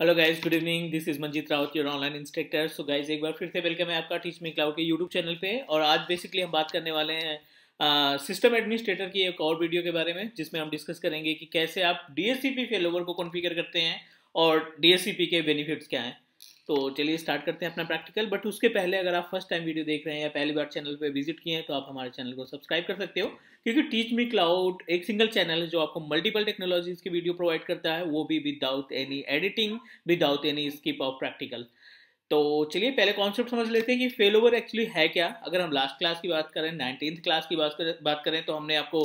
Hello guys good evening this is Manjeet Rawat your online instructor so guys एक बार फिर से वेलकम है आपका टीच मी क्लाउड के यूट्यूब चैनल पे और आज बेसिकली हम बात करने वाले हैं सिस्टम एडमिनिस्ट्रेटर की एक और वीडियो के बारे में जिसमें हम डिस्कस करेंगे कि कैसे आप D H C P failover को कॉन्फ़िगर करते हैं और डी एस सी पी के बेनिफिट्स क्या हैं तो चलिए स्टार्ट करते हैं अपना प्रैक्टिकल बट उसके पहले अगर आप फर्स्ट टाइम वीडियो देख रहे हैं या पहली बार चैनल पर विजिट किए हैं तो आप हमारे चैनल को सब्सक्राइब कर सकते हो क्योंकि टीच मी क्लाउड एक सिंगल चैनल है जो आपको मल्टीपल टेक्नोलॉजीज की वीडियो प्रोवाइड करता है वो भी without any editing without any skip of practical तो चलिए पहले कॉन्सेप्ट समझ लेते हैं कि फेल ओवर एक्चुअली है क्या अगर हम लास्ट क्लास की बात करें नाइनटीन्थ क्लास की बात करें बात करें तो हमने आपको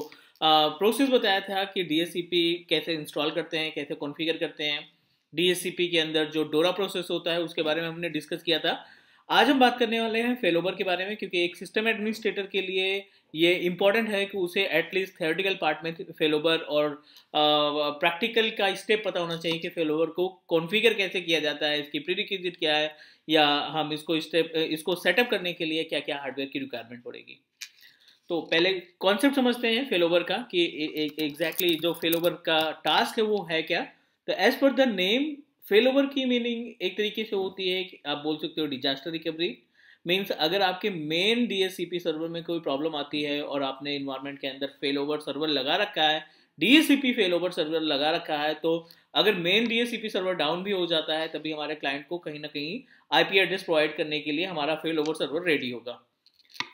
प्रोसेस बताया था कि डी कैसे इंस्टॉल करते हैं कैसे कॉन्फ़िगर करते हैं डीएससीपी के अंदर जो डोरा प्रोसेस होता है उसके बारे में हमने डिस्कस किया था आज हम बात करने वाले हैं फेलोवर के बारे में क्योंकि एक सिस्टम एडमिनिस्ट्रेटर के लिए ये इम्पॉर्टेंट है कि उसे एटलीस्ट थेरेटिकल पार्ट में फेलोवर और प्रैक्टिकल का स्टेप पता होना चाहिए कि फेलोवर को कॉन्फ़िगर कैसे किया जाता है इसकी प्रीरिक्विजिट क्या है या हम इसको स्टेप इसको सेटअप करने के लिए क्या क्या हार्डवेयर की रिक्वायरमेंट पड़ेगी तो पहले कॉन्सेप्ट समझते हैं फेलोवर का कि एग्जैक्टली exactly जो फेलोवर का टास्क है वो है क्या तो as per the name fail over की मीनिंग एक तरीके से होती है कि आप बोल सकते हो डिजास्टर रिकवरी मीन्स अगर आपके मेन डी सर्वर में कोई प्रॉब्लम आती है और आपने इन्वायरमेंट के अंदर फेल ओवर सर्वर लगा रखा है डी फेल ओवर सर्वर लगा रखा है तो अगर मेन डी सर्वर डाउन भी हो जाता है तभी हमारे क्लाइंट को कहीं ना कहीं आईपी एड्रेस प्रोवाइड करने के लिए हमारा फेल ओवर सर्वर रेडी होगा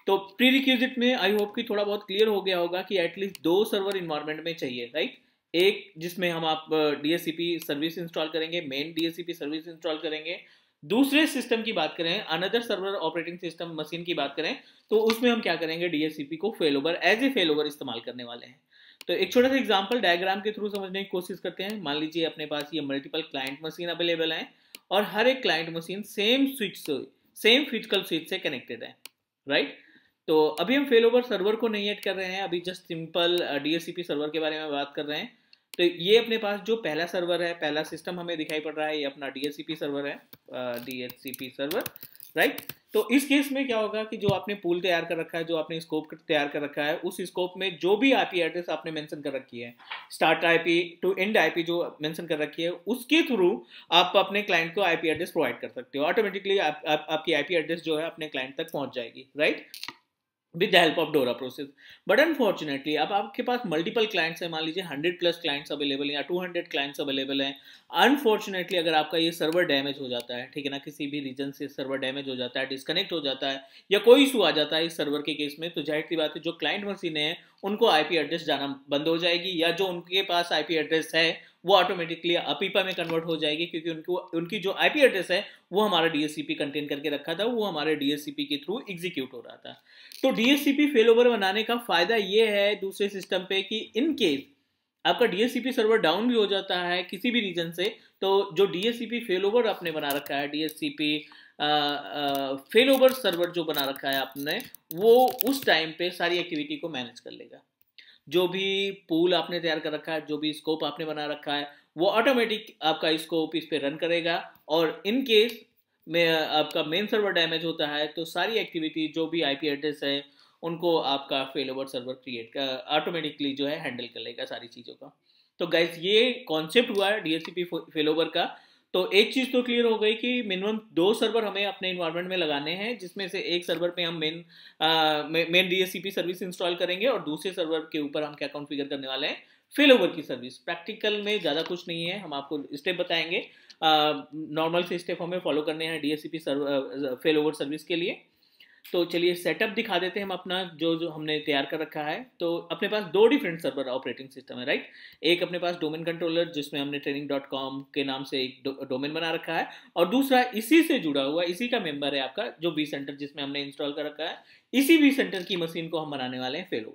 तो प्री रिक्यूजिट में आई होप कि थोड़ा बहुत क्लियर हो गया होगा कि एटलीस्ट दो सर्वर इन्वायरमेंट में चाहिए राइट एक जिसमें हम आप डीएससीपी सर्विस इंस्टॉल करेंगे मेन डीएससीपी सर्विस इंस्टॉल करेंगे दूसरे सिस्टम की बात करें another server operating system machine की बात करें तो उसमें हम क्या करेंगे डीएससीपी को fail over as a fail over इस्तेमाल करने वाले हैं तो एक छोटा सा एग्जाम्पल डायग्राम के थ्रू समझने की कोशिश करते हैं मान लीजिए अपने पास ये मल्टीपल क्लाइंट मशीन अवेलेबल है और हर एक क्लाइंट मशीन सेम स्विच से सेम फिजिकल स्विच से कनेक्टेड है राइट right? तो अभी हम फेल ओवर सर्वर को नहीं ऐड कर रहे हैं अभी जस्ट सिंपल डीएससीपी सर्वर के बारे में बात कर रहे हैं तो ये अपने पास जो पहला सर्वर है पहला सिस्टम हमें दिखाई पड़ रहा है ये अपना डीएससीपी सर्वर है डीएससीपी सर्वर राइट तो इस केस में क्या होगा कि जो आपने पूल तैयार कर रखा है जो आपने स्कोप तैयार कर रखा है उस स्कोप में जो भी आईपी एड्रेस आपने मेंशन कर रखी है start IP to end IP जो मेंशन कर रखी है उसके थ्रू आप अपने क्लाइंट को आईपी एड्रेस प्रोवाइड कर सकते हो ऑटोमेटिकली आप, आप, आपकी आईपी एड्रेस जो है अपने क्लाइंट तक पहुंच जाएगी right with the help of DORA process but unfortunately अब आपके पास मल्टीपल क्लाइंट्स हैं मान लीजिए हंड्रेड प्लस क्लाइंट्स अवेलेबल हैं या टू हंड्रेड क्लाइंट्स अवेलेबल हैं अनफॉर्चुनेटली अगर आपका ये सर्वर डैमेज हो जाता है ठीक है ना किसी भी रीजन से सर्वर डैमेज हो जाता है डिस्कनेक्ट हो जाता है या कोई इशू आ जाता है इस सर्वर के केस में तो जाहिर सी बात है जो क्लाइंट मशीनें हैं उनको आईपी एड्रेस जाना बंद हो जाएगी या जो उनके पास आईपी एड्रेस है वो ऑटोमेटिकली अपीपा में कन्वर्ट हो जाएगी क्योंकि उनको उनकी जो आईपी एड्रेस है वो हमारा डीएससीपी कंटेन करके रखा था वो हमारे डीएससीपी के थ्रू एग्जीक्यूट हो रहा था तो डीएससीपी ओवर बनाने का फायदा ये है दूसरे सिस्टम पे कि इन केस आपका डीएससीपी सर्वर डाउन भी हो जाता है किसी भी रीजन से तो जो डीएससीपी ओवर आपने बना रखा है डीएससीपी ओवर सर्वर जो बना रखा है आपने वो उस टाइम पे सारी एक्टिविटी को मैनेज कर लेगा जो भी पूल आपने तैयार कर रखा है जो भी स्कोप आपने बना रखा है वो ऑटोमेटिक आपका स्कोप इस पर रन करेगा और इन केस में आपका मेन सर्वर डैमेज होता है तो सारी एक्टिविटी जो भी आईपी एड्रेस है उनको आपका फेल ओवर सर्वर क्रिएट का ऑटोमेटिकली जो है हैंडल कर लेगा सारी चीज़ों का तो गैस ये कॉन्सेप्ट हुआ है डी एस ओवर का तो एक चीज़ तो क्लियर हो गई कि मिनिमम दो सर्वर हमें अपने इन्वायरमेंट में लगाने हैं जिसमें से एक सर्वर पे हम main main DHCP service install करेंगे और दूसरे सर्वर के ऊपर हम क्या कॉन्फ़िगर करने वाले हैं फेल ओवर की सर्विस प्रैक्टिकल में ज़्यादा कुछ नहीं है हम आपको स्टेप बताएंगे नॉर्मल से स्टेप हमें फॉलो करने हैं डीएससीपी फेल ओवर सर्विस के लिए तो चलिए सेटअप दिखा देते हैं हम अपना जो जो हमने तैयार कर रखा है तो अपने पास दो डिफरेंट सर्वर ऑपरेटिंग सिस्टम है राइट एक अपने पास डोमेन कंट्रोलर जिसमें हमने ट्रेनिंग डॉट कॉम के नाम से एक डोमेन बना रखा है और दूसरा इसी से जुड़ा हुआ इसी का मेंबर है आपका जो वी सेंटर जिसमें हमने इंस्टॉल कर रखा है इसी वी सेंटर की मशीन को हम बनाने वाले हैं फेल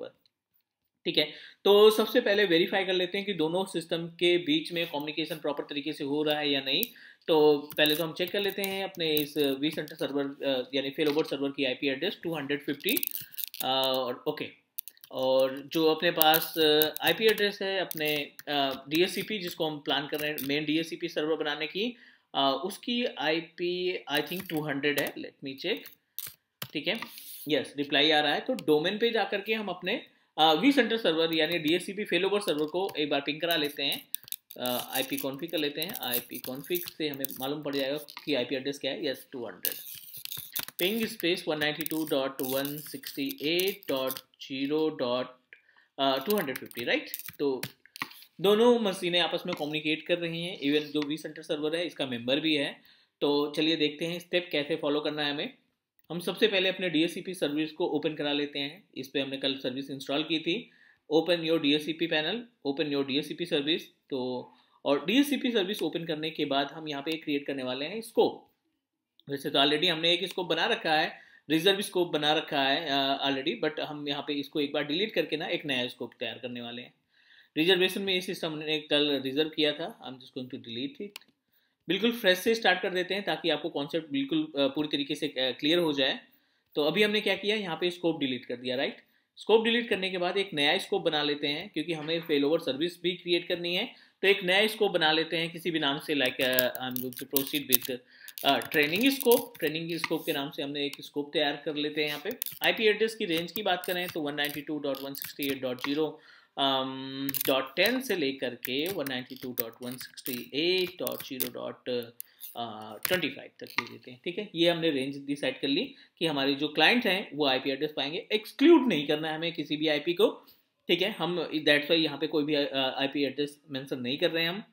ठीक है तो सबसे पहले वेरीफाई कर लेते हैं कि दोनों सिस्टम के बीच में कॉम्युनिकेशन प्रॉपर तरीके से हो रहा है या नहीं तो पहले तो हम चेक कर लेते हैं अपने इस वी सेंटर सर्वर यानी ओवर सर्वर की आईपी एड्रेस 250 और ओके और जो अपने पास आईपी एड्रेस है अपने डीएससीपी जिसको हम प्लान कर रहे हैं मेन डीएससीपी सर्वर बनाने की उसकी आईपी आई थिंक 200 है लेट मी चेक ठीक है यस रिप्लाई आ रहा है तो डोमेन पे जा करके हम अपने वी सेंटर सर्वर यानी फेल ओवर सर्वर को एक बार पिंग करा लेते हैं आई पी कॉन्फिक कर लेते हैं आई पी कॉन्फिक से हमें मालूम पड़ जाएगा कि आई पी एड्रेस क्या है yes two hundred ping space one ninety two dot one sixty eight dot zero dot two hundred fifty right तो दोनों मशीनें आपस में कम्युनिकेट कर रही हैं इवन जो वी सेंटर सर्वर है इसका मेंबर भी है तो चलिए देखते हैं स्टेप कैसे फॉलो करना है हमें हम सबसे पहले अपने डी सर्विस को ओपन करा लेते हैं इस पर हमने कल सर्विस इंस्टॉल की थी open your D panel open your D service तो और डी सर्विस ओपन करने के बाद हम यहाँ पे क्रिएट करने वाले हैं स्कोप वैसे तो ऑलरेडी हमने एक स्कोप बना रखा है रिजर्व स्कोप बना रखा है ऑलरेडी बट हम यहाँ पे इसको एक बार डिलीट करके ना एक नया स्कोप तैयार करने वाले हैं रिजर्वेशन में ये सिस्टम ने कल रिजर्व किया था हम जिसको टू डिलीट इट बिल्कुल फ्रेश से स्टार्ट कर देते हैं ताकि आपको कॉन्सेप्ट बिल्कुल पूरी तरीके से क्लियर हो जाए तो अभी हमने क्या किया यहाँ पे स्कोप डिलीट कर दिया राइट स्कोप डिलीट करने के बाद एक नया स्कोप बना लेते हैं क्योंकि हमें फेल ओवर सर्विस भी क्रिएट करनी है तो एक नया स्कोप बना लेते हैं किसी भी नाम से like I am going to proceed with training scope training scope के नाम से हमने एक स्कोप तैयार कर लेते हैं यहाँ पे आईपी एड्रेस की रेंज की बात करें तो डॉट टेन um, से लेकर के 192.168.0.25 uh, तक ले लेते हैं ठीक है ये हमने रेंज डिसाइड कर ली कि हमारे जो क्लाइंट हैं वो आईपी एड्रेस पाएंगे एक्सक्लूड नहीं करना है हमें किसी भी आईपी को ठीक है हम दैट्स वाई यहाँ पे कोई भी आई पी एड्रेस मेंशन नहीं कर रहे हैं हम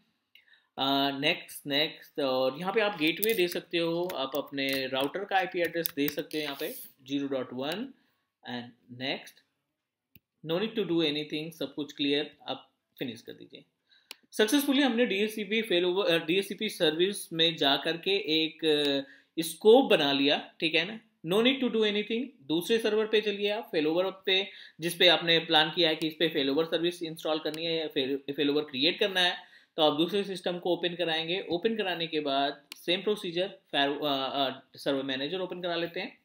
नेक्स्ट uh, नेक्स्ट और यहाँ पे आप गेटवे दे सकते हो आप अपने राउटर का आईपी एड्रेस दे सकते हो यहाँ पे zero dot one and next no need to do anything सब कुछ क्लियर आप फिनिश कर दीजिए सक्सेसफुली हमने D H C P fail over D H C P service में जा करके एक स्कोप बना लिया ठीक है ना no need to do anything दूसरे सर्वर पे चलिए आप फेलोवर पे जिस पे आपने प्लान किया है कि इस पे फेलोवर सर्विस इंस्टॉल करनी है या फेलोवर क्रिएट करना है तो आप दूसरे सिस्टम को ओपन कराएंगे ओपन कराने के बाद same procedure server manager open करा लेते हैं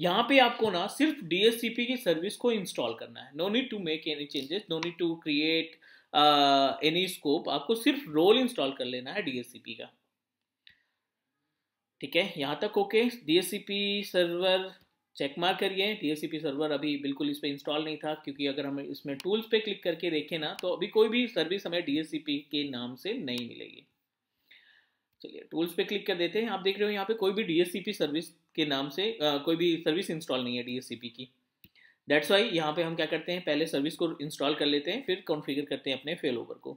यहाँ पे आपको ना सिर्फ डीएससीपी की सर्विस को इंस्टॉल करना है no need to make any changes no need to create any scope आपको सिर्फ रोल इंस्टॉल कर लेना है डीएससीपी का ठीक है यहाँ तक ओके डी सर्वर चेक मार करिए डी सर्वर अभी बिल्कुल इस पर इंस्टॉल नहीं था क्योंकि अगर हम इसमें टूल्स पे क्लिक करके देखें ना तो अभी कोई भी सर्विस हमें डी के नाम से नहीं मिलेगी चलिए टूल्स पे क्लिक कर देते हैं आप देख रहे हो यहाँ पे कोई भी डी सर्विस के नाम से आ, कोई भी सर्विस इंस्टॉल नहीं है डी की दैट्स वाई यहाँ पे हम क्या करते हैं पहले सर्विस को इंस्टॉल कर लेते हैं फिर कॉन्फ़िगर करते हैं अपने फेल ओवर को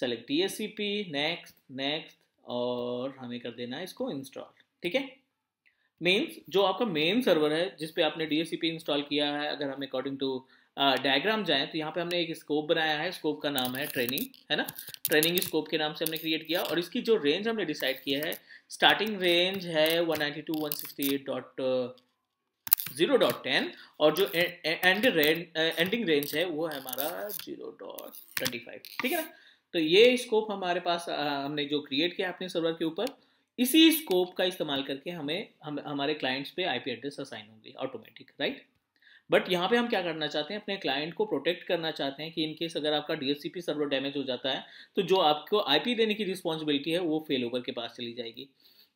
सेलेक्ट डी नेक्स्ट नेक्स्ट और हमें कर देना है इसको इंस्टॉल ठीक है मेन्स जो आपका मेन सर्वर है जिस पे आपने डी इंस्टॉल किया है अगर हम अकॉर्डिंग टू डायग्राम जाएं तो यहाँ पे हमने एक स्कोप बनाया है स्कोप का नाम है ट्रेनिंग है ना ट्रेनिंग स्कोप के नाम से हमने क्रिएट किया और इसकी जो रेंज हमने डिसाइड किया है स्टार्टिंग रेंज है वन टेन uh, और जो एंड एंडिंग रेंज है वो है हमारा फाइव ठीक है ना तो ये स्कोप हमारे पास हमने जो क्रिएट किया अपने सर्वर के ऊपर इसी स्कोप का इस्तेमाल करके हमें हम हमारे क्लाइंट्स पे आईपी एड्रेस असाइन होंगे ऑटोमेटिक राइट बट यहाँ पे हम क्या करना चाहते हैं अपने क्लाइंट को प्रोटेक्ट करना चाहते हैं कि इनकेस अगर आपका डी सर्वर डैमेज हो जाता है तो जो आपको आईपी देने की रिस्पॉन्सिबिलिटी है वो फेल ओवर के पास चली जाएगी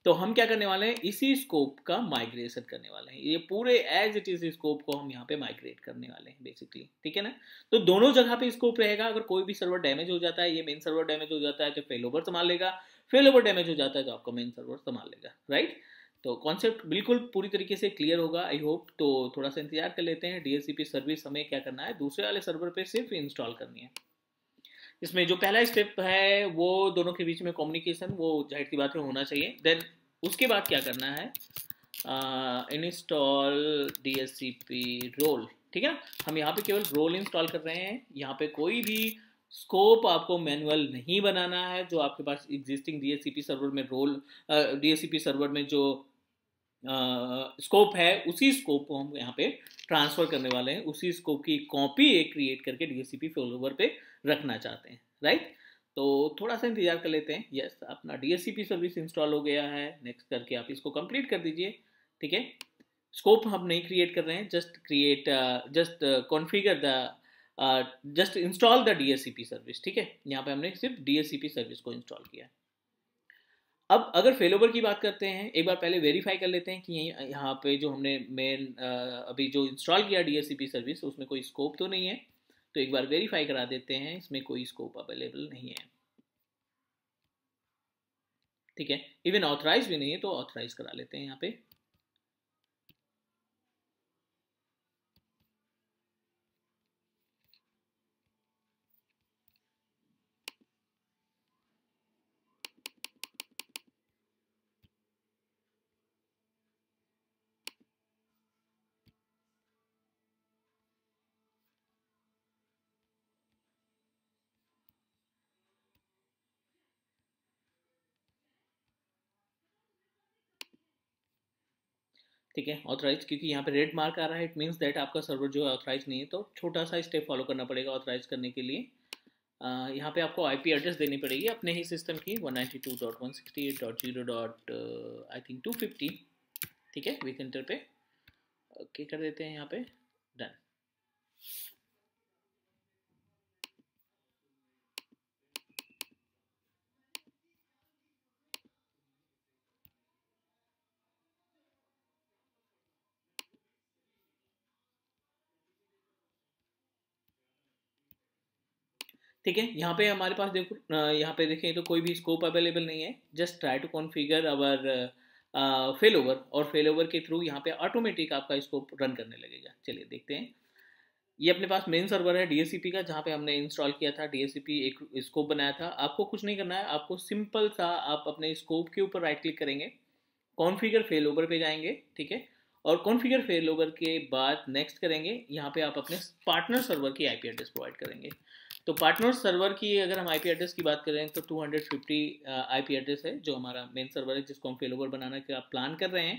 तो हम क्या करने वाले हैं इसी स्कोप का माइग्रेशन करने वाले हैं ये पूरे एज इट इज स्कोप को हम यहाँ पे माइग्रेट करने वाले हैं बेसिकली ठीक है ना तो दोनों जगह पे स्कोप रहेगा अगर कोई भी सर्वर डैमेज हो जाता है ये मेन सर्वर डैमेज हो जाता है तो फेल ओवर संभाल लेगा फेल ओवर डैमेज हो जाता है तो आपका मेन सर्वर संभाल लेगा राइट तो कॉन्सेप्ट बिल्कुल पूरी तरीके से क्लियर होगा आई होप तो थोड़ा सा इंतजार कर लेते हैं डीएससीपी सर्विस हमें क्या करना है दूसरे वाले सर्वर पे सिर्फ इंस्टॉल करनी है इसमें जो पहला स्टेप है वो दोनों के बीच में कम्युनिकेशन वो जाहिर सी बात है होना चाहिए देन उसके बाद क्या करना है install D H C P role ठीक है हम यहाँ पे केवल रोल इंस्टॉल कर रहे हैं यहाँ पे कोई भी स्कोप आपको मैनुअल नहीं बनाना है जो आपके पास एग्जिस्टिंग डीएससीपी सर्वर में रोल डीएससीपी सर्वर में जो स्कोप है उसी स्कोप को हम यहाँ पे ट्रांसफर करने वाले हैं उसी स्कोप की कॉपी एक क्रिएट करके डीएससीपी फॉलोवर पे रखना चाहते हैं राइट तो थोड़ा सा इंतजार कर लेते हैं यस अपना डी सर्विस इंस्टॉल हो गया है नेक्स्ट करके आप इसको कंप्लीट कर दीजिए ठीक है स्कोप हम नहीं क्रिएट कर रहे हैं just create just configure the just install the D service ठीक है यहाँ पे हमने सिर्फ डी सर्विस को इंस्टॉल किया अब अगर फेलोवर की बात करते हैं एक बार पहले वेरीफाई कर लेते हैं कि यहाँ पे जो हमने मेन uh, अभी जो इंस्टॉल किया डी सर्विस उसमें कोई स्कोप तो नहीं है तो एक बार वेरीफाई करा देते हैं इसमें कोई स्कोप अवेलेबल नहीं है ठीक है इवन ऑथराइज भी नहीं है तो ऑथराइज करा लेते हैं यहाँ पे ठीक है ऑथराइज क्योंकि यहाँ पे रेड मार्क आ रहा है इट मीन्स दैट आपका सर्वर जो है ऑथराइज नहीं है तो छोटा सा स्टेप फॉलो करना पड़ेगा ऑथराइज करने के लिए uh, यहाँ पे आपको आईपी एड्रेस देनी पड़ेगी अपने ही सिस्टम की one one two dot dot sixty eight zero dot I think two fifty ठीक है वीकेंटर पे ओके okay, कर देते हैं यहाँ पे ठीक है यहाँ पे हमारे पास देखो यहाँ पे देखें तो कोई भी स्कोप अवेलेबल नहीं है just try to configure our fail over और फेल ओवर के थ्रू यहाँ पे ऑटोमेटिक आपका स्कोप रन करने लगेगा चलिए देखते हैं ये अपने पास मेन सर्वर है डी का जहाँ पे हमने इंस्टॉल किया था डी एक स्कोप बनाया था आपको कुछ नहीं करना है आपको सिंपल सा आप अपने स्कोप के ऊपर राइट क्लिक करेंगे कॉन्फिगर फेल ओवर पर जाएंगे ठीक है और कॉन्फिगर फेल ओवर के बाद नेक्स्ट करेंगे यहाँ पे आप अपने पार्टनर सर्वर की आईपी एड्रेस प्रोवाइड करेंगे तो पार्टनर सर्वर की अगर हम आईपी एड्रेस की बात करें तो 250 आईपी एड्रेस है जो हमारा मेन सर्वर है जिसको हम फेलोवर बनाने का प्लान कर रहे हैं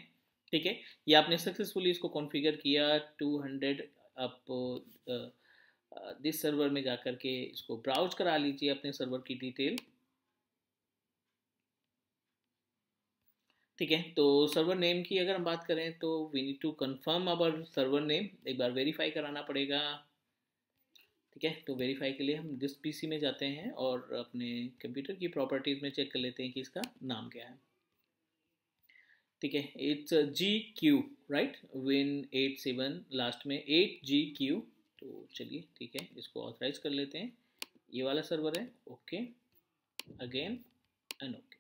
ठीक है ये आपने सक्सेसफुली इसको कॉन्फ़िगर किया 200 आप दिस सर्वर में जा कर के इसको ब्राउज करा लीजिए अपने सर्वर की डिटेल ठीक है तो सर्वर नेम की अगर हम बात करें तो we need to confirm our server name एक बार वेरीफाई कराना पड़ेगा ठीक है तो वेरीफाई के लिए हम जिस पी में जाते हैं और अपने कंप्यूटर की प्रॉपर्टीज़ में चेक कर लेते हैं कि इसका नाम क्या है ठीक है it's G Q right win eight seven last में एट जी क्यू तो चलिए ठीक है इसको ऑथराइज कर लेते हैं ये वाला सर्वर है ओके अगेन एंड ओके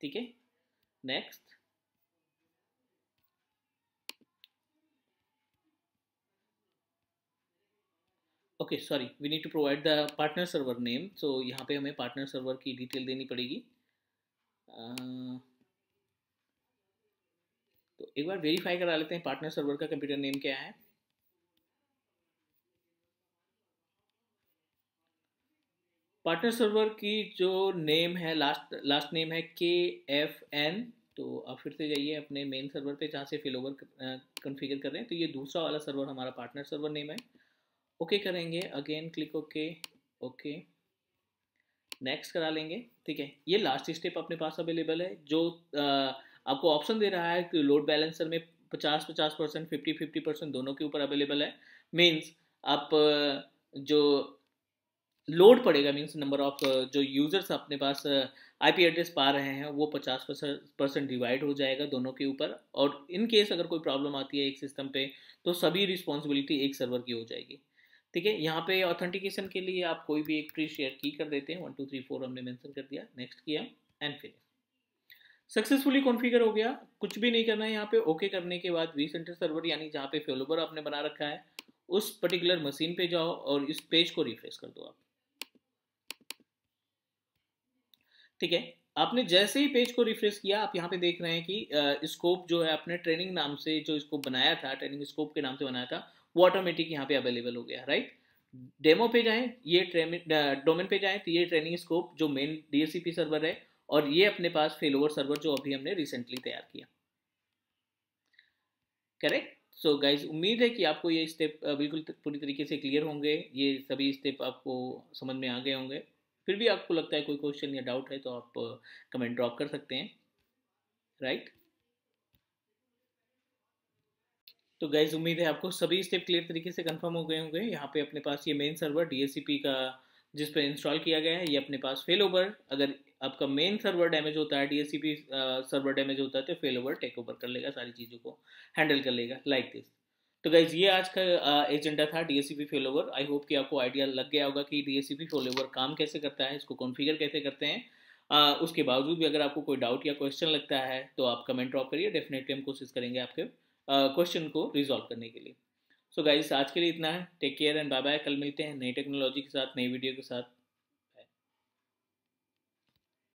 ठीक है next okay sorry we need to provide the partner server name so यहाँ पे हमें पार्टनर सर्वर की डिटेल देनी पड़ेगी तो एक बार वेरीफाई करा लेते हैं पार्टनर सर्वर का कंप्यूटर नेम क्या है पार्टनर सर्वर की जो नेम है लास्ट लास्ट नेम है के एफ एन तो आप फिर से जाइए अपने मेन सर्वर पे जहाँ से फिल ओवर कन्फिगर कर रहे हैं तो ये दूसरा वाला सर्वर हमारा पार्टनर सर्वर नेम है ओके okay करेंगे again click okay okay next करा लेंगे ठीक है ये लास्ट स्टेप अपने पास अवेलेबल है जो आ, आपको ऑप्शन दे रहा है कि लोड बैलेंसर में पचास पचास परसेंट फिफ्टी फिफ्टी परसेंट दोनों के ऊपर अवेलेबल है मीन्स आप जो लोड पड़ेगा मीन्स नंबर ऑफ जो यूजर्स अपने पास आईपी एड्रेस पा रहे हैं वो 50 परसेंट डिवाइड हो जाएगा दोनों के ऊपर और इन केस अगर कोई प्रॉब्लम आती है एक सिस्टम पे तो सभी रिस्पॉन्सिबिलिटी एक सर्वर की हो जाएगी ठीक है यहाँ पे ऑथेंटिकेशन के लिए आप कोई भी एक प्री शेयर की कर देते हैं वन टू थ्री फोर हमने मैंसन कर दिया नेक्स्ट किया एंड फिनिश सक्सेसफुली कॉन्फ़िगर हो गया कुछ भी नहीं करना है यहाँ पे ओके okay करने के बाद वी सेंटर सर्वर यानी जहाँ पे फेलोबर आपने बना रखा है उस पर्टिकुलर मशीन पे जाओ और इस पेज को रिफ्रेश कर दो आप ठीक है आपने जैसे ही पेज को रिफ्रेश किया आप यहाँ पे देख रहे हैं कि स्कोप जो है आपने ट्रेनिंग नाम से जो इसको बनाया था ट्रेनिंग स्कोप के नाम से बनाया था वो ऑटोमेटिक यहाँ पे अवेलेबल हो गया राइट डेमो पे जाएं ये डोमेन पे जाएं तो ये ट्रेनिंग स्कोप जो मेन डीएससीपी सर्वर है और ये अपने पास फेलोवर सर्वर जो अभी हमने रिसेंटली तैयार किया करेक्ट सो गाइज उम्मीद है कि आपको ये स्टेप बिल्कुल पूरी तरीके से क्लियर होंगे ये सभी स्टेप आपको समझ में आ गए होंगे फिर भी आपको लगता है कोई क्वेश्चन या डाउट है तो आप कमेंट ड्रॉप कर सकते हैं राइट right? तो गाइज उम्मीद है आपको सभी स्टेप क्लियर तरीके से कन्फर्म हो गए होंगे यहाँ पे अपने पास ये मेन सर्वर डी का जिस पर इंस्टॉल किया गया है ये अपने पास फेल ओवर अगर आपका मेन सर्वर डैमेज होता है डी सर्वर डैमेज होता है तो फेल ओवर टेक ओवर कर लेगा सारी चीज़ों को हैंडल कर लेगा लाइक like दिस तो गाइज ये आज का एजेंडा था D S fail over I hope कि आपको आइडिया लग गया होगा कि डी एस फेल ओवर काम कैसे करता है इसको कॉन्फ़िगर कैसे करते हैं आ, उसके बावजूद भी अगर आपको कोई डाउट या क्वेश्चन लगता है तो आप कमेंट ड्रॉप करिए डेफिनेटली हम कोशिश करेंगे आपके क्वेश्चन को रिजॉल्व करने के लिए सो so गाइस आज के लिए इतना है take care and bye bye कल मिलते हैं नई टेक्नोलॉजी के साथ नई वीडियो के साथ